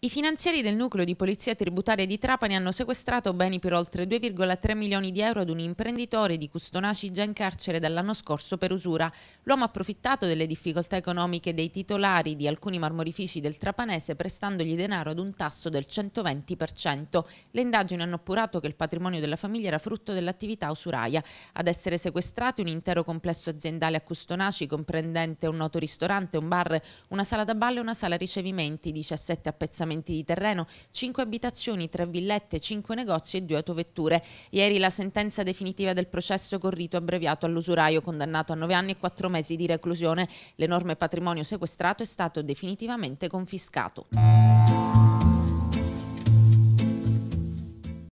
I finanzieri del nucleo di polizia tributaria di Trapani hanno sequestrato beni per oltre 2,3 milioni di euro ad un imprenditore di Custonaci già in carcere dall'anno scorso per usura. L'uomo ha approfittato delle difficoltà economiche dei titolari di alcuni marmorifici del Trapanese prestandogli denaro ad un tasso del 120%. Le indagini hanno appurato che il patrimonio della famiglia era frutto dell'attività usuraia. Ad essere sequestrati un intero complesso aziendale a Custonaci comprendente un noto ristorante, un bar, una sala da ballo e una sala ricevimenti, 17 appezzamenti apprezzamenti di terreno, 5 abitazioni, 3 villette, 5 negozi e 2 autovetture. Ieri la sentenza definitiva del processo con abbreviato all'usuraio condannato a 9 anni e 4 mesi di reclusione. L'enorme patrimonio sequestrato è stato definitivamente confiscato.